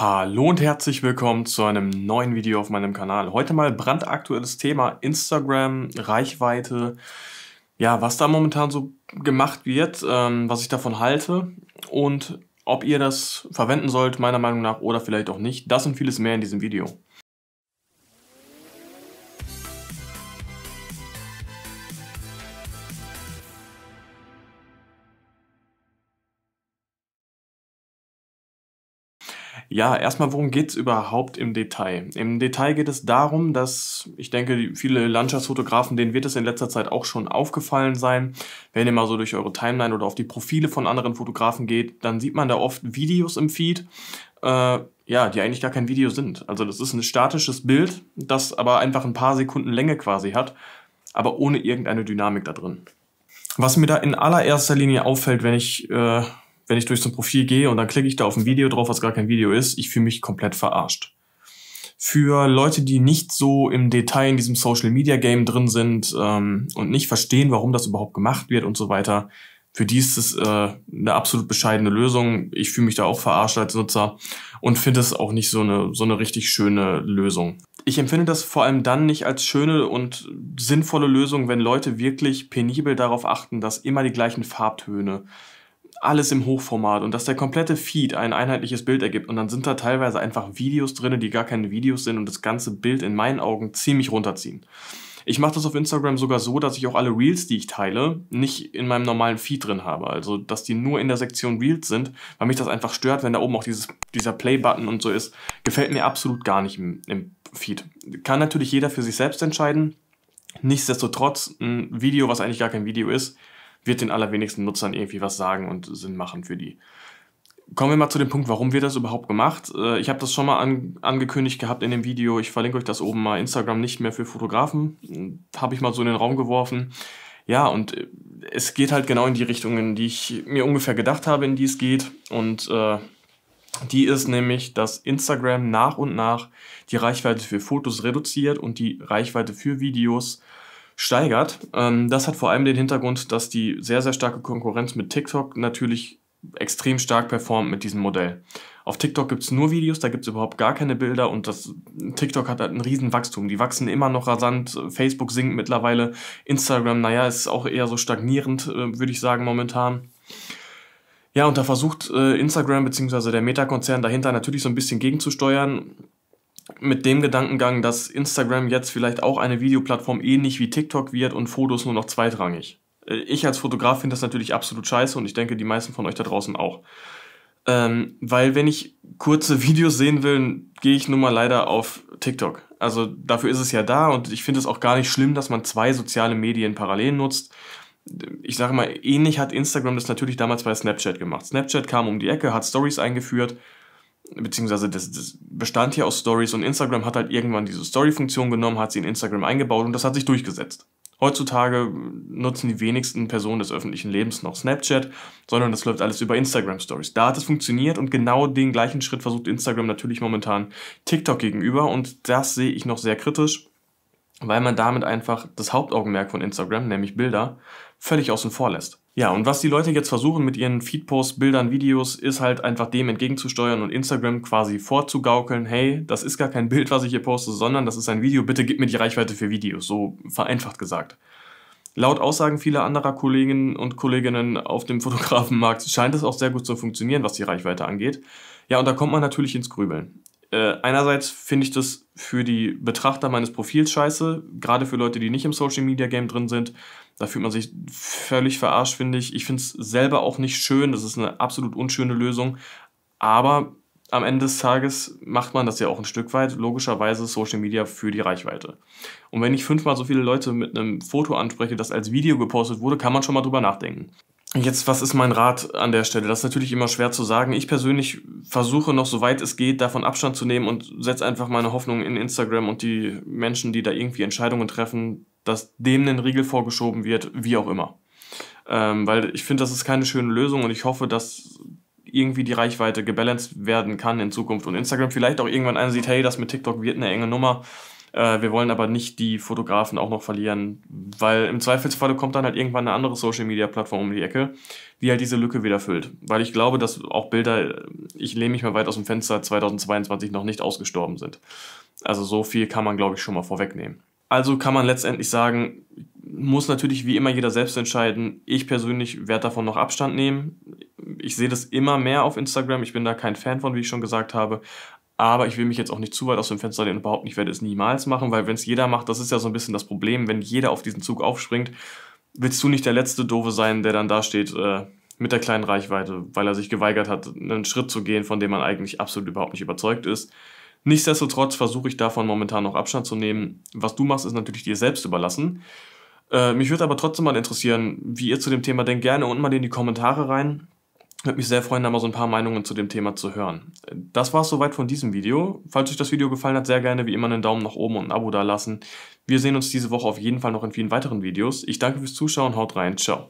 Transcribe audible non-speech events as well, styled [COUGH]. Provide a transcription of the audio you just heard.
Hallo und herzlich willkommen zu einem neuen Video auf meinem Kanal. Heute mal brandaktuelles Thema Instagram, Reichweite, ja, was da momentan so gemacht wird, ähm, was ich davon halte und ob ihr das verwenden sollt, meiner Meinung nach, oder vielleicht auch nicht. Das und vieles mehr in diesem Video. Ja, erstmal, worum geht es überhaupt im Detail? Im Detail geht es darum, dass ich denke, viele Landschaftsfotografen, denen wird es in letzter Zeit auch schon aufgefallen sein. Wenn ihr mal so durch eure Timeline oder auf die Profile von anderen Fotografen geht, dann sieht man da oft Videos im Feed, äh, ja, die eigentlich gar kein Video sind. Also das ist ein statisches Bild, das aber einfach ein paar Sekunden Länge quasi hat, aber ohne irgendeine Dynamik da drin. Was mir da in allererster Linie auffällt, wenn ich äh, wenn ich durch so ein Profil gehe und dann klicke ich da auf ein Video drauf, was gar kein Video ist, ich fühle mich komplett verarscht. Für Leute, die nicht so im Detail in diesem Social Media Game drin sind ähm, und nicht verstehen, warum das überhaupt gemacht wird und so weiter, für die ist es äh, eine absolut bescheidene Lösung. Ich fühle mich da auch verarscht als Nutzer und finde es auch nicht so eine, so eine richtig schöne Lösung. Ich empfinde das vor allem dann nicht als schöne und sinnvolle Lösung, wenn Leute wirklich penibel darauf achten, dass immer die gleichen Farbtöne alles im Hochformat und dass der komplette Feed ein einheitliches Bild ergibt und dann sind da teilweise einfach Videos drin, die gar keine Videos sind und das ganze Bild in meinen Augen ziemlich runterziehen. Ich mache das auf Instagram sogar so, dass ich auch alle Reels, die ich teile, nicht in meinem normalen Feed drin habe. Also, dass die nur in der Sektion Reels sind, weil mich das einfach stört, wenn da oben auch dieses, dieser Play-Button und so ist. Gefällt mir absolut gar nicht im, im Feed. Kann natürlich jeder für sich selbst entscheiden. Nichtsdestotrotz, ein Video, was eigentlich gar kein Video ist, wird den allerwenigsten Nutzern irgendwie was sagen und Sinn machen für die. Kommen wir mal zu dem Punkt, warum wird das überhaupt gemacht? Äh, ich habe das schon mal an, angekündigt gehabt in dem Video. Ich verlinke euch das oben mal. Instagram nicht mehr für Fotografen. Hm, habe ich mal so in den Raum geworfen. Ja, und äh, es geht halt genau in die Richtung, in die ich mir ungefähr gedacht habe, in die es geht. Und äh, die ist nämlich, dass Instagram nach und nach die Reichweite für Fotos reduziert und die Reichweite für Videos äh, steigert. Ähm, das hat vor allem den Hintergrund, dass die sehr, sehr starke Konkurrenz mit TikTok natürlich extrem stark performt mit diesem Modell. Auf TikTok gibt es nur Videos, da gibt es überhaupt gar keine Bilder und das TikTok hat halt ein Riesenwachstum. Die wachsen immer noch rasant, Facebook sinkt mittlerweile, Instagram, naja, ist auch eher so stagnierend, äh, würde ich sagen, momentan. Ja, und da versucht äh, Instagram bzw. der Meta-Konzern dahinter natürlich so ein bisschen gegenzusteuern mit dem Gedankengang, dass Instagram jetzt vielleicht auch eine Videoplattform ähnlich wie TikTok wird und Fotos nur noch zweitrangig. Äh, ich als Fotograf finde das natürlich absolut scheiße und ich denke, die meisten von euch da draußen auch. Ähm, weil wenn ich kurze [LAUGHS] Videos sehen will, gehe ich nun mal leider auf TikTok. Also dafür ist es ja da und ich finde es auch gar nicht schlimm, dass man zwei soziale Medien parallel nutzt. Ich sage mal, ähnlich hat Instagram das natürlich damals bei Snapchat gemacht. Snapchat kam um die Ecke, hat Stories eingeführt beziehungsweise das, das bestand hier aus Stories und Instagram hat halt irgendwann diese Story-Funktion genommen, hat sie in Instagram eingebaut und das hat sich durchgesetzt. Heutzutage nutzen die wenigsten Personen des öffentlichen Lebens noch Snapchat, sondern das läuft alles über Instagram Stories. Da hat es funktioniert und genau den gleichen Schritt versucht Instagram natürlich momentan TikTok gegenüber und das sehe ich noch sehr kritisch, weil man damit einfach das Hauptaugenmerk von Instagram, nämlich Bilder, völlig außen vor lässt. Ja, und was die Leute jetzt versuchen mit ihren Feedposts, Bildern, Videos, ist halt einfach dem entgegenzusteuern und Instagram quasi vorzugaukeln, hey, das ist gar kein [LAUGHS] Bild, was ich hier poste, sondern das ist ein Video, bitte gib mir die Reichweite für Videos, so vereinfacht gesagt. Laut Aussagen vieler anderer Kolleginnen und Kolleginnen auf dem [LAUGHS] Fotografenmarkt scheint es auch sehr gut zu funktionieren, was die Reichweite angeht. Ja, und da kommt man natürlich ins Grübeln. Äh, einerseits finde ich das für die Betrachter meines Profils scheiße, gerade für Leute, die nicht im Social Media Game drin sind, da fühlt man sich völlig verarscht, finde ich. Ich finde es selber auch nicht schön. Das ist eine absolut unschöne Lösung. Aber am Ende des Tages macht man das ja auch ein Stück weit, logischerweise Social Media für die Reichweite. Und wenn ich fünfmal so viele Leute mit einem Foto anspreche, das als Video gepostet wurde, kann man schon mal drüber nachdenken. Jetzt, was ist mein Rat an der Stelle? Das ist natürlich immer schwer zu sagen. Ich persönlich versuche noch, soweit es geht, davon Abstand zu nehmen und setze einfach meine Hoffnung in Instagram und die Menschen, die da irgendwie Entscheidungen treffen, dass dem ein Riegel vorgeschoben wird, wie auch immer. Ähm, weil ich finde, das ist keine schöne Lösung und ich hoffe, dass irgendwie die Reichweite gebalanced werden kann in Zukunft und Instagram vielleicht auch irgendwann einsieht, hey, das mit TikTok wird eine enge Nummer. Äh, wir wollen aber nicht die Fotografen auch noch verlieren, weil im Zweifelsfalle kommt dann halt irgendwann eine andere Social Media Plattform um die Ecke, die halt diese Lücke wieder füllt. Weil ich glaube, dass auch Bilder, ich lehne mich mal weit aus dem Fenster, 2022 noch nicht ausgestorben sind. Also so viel kann man, glaube ich, schon mal vorwegnehmen. Also kann man letztendlich sagen, muss natürlich wie immer jeder selbst entscheiden. Ich persönlich werde davon noch Abstand nehmen. Ich sehe das immer mehr auf Instagram. Ich bin da kein Fan von, wie ich schon gesagt habe. Aber ich will mich jetzt auch nicht zu weit aus dem Fenster lehnen und behaupten, ich werde es niemals machen, weil wenn es jeder macht, das ist ja so ein bisschen das Problem, wenn jeder auf diesen Zug aufspringt, willst du nicht der letzte Doofe sein, der dann da steht äh, mit der kleinen Reichweite, weil er sich geweigert hat, einen Schritt zu gehen, von dem man eigentlich absolut überhaupt nicht überzeugt ist. Nichtsdestotrotz versuche ich davon momentan noch Abstand zu nehmen. Was du machst, ist natürlich dir selbst überlassen. Äh, mich würde aber trotzdem mal interessieren, wie ihr zu dem Thema denkt. Gerne unten mal in die Kommentare rein. Würde mich sehr freuen, da mal so ein paar Meinungen zu dem Thema zu hören. Das war es soweit von diesem Video. Falls euch das Video gefallen hat, sehr gerne wie immer einen Daumen nach oben und ein Abo dalassen. Wir sehen uns diese Woche auf jeden Fall noch in vielen weiteren Videos. Ich danke fürs Zuschauen, haut rein, ciao.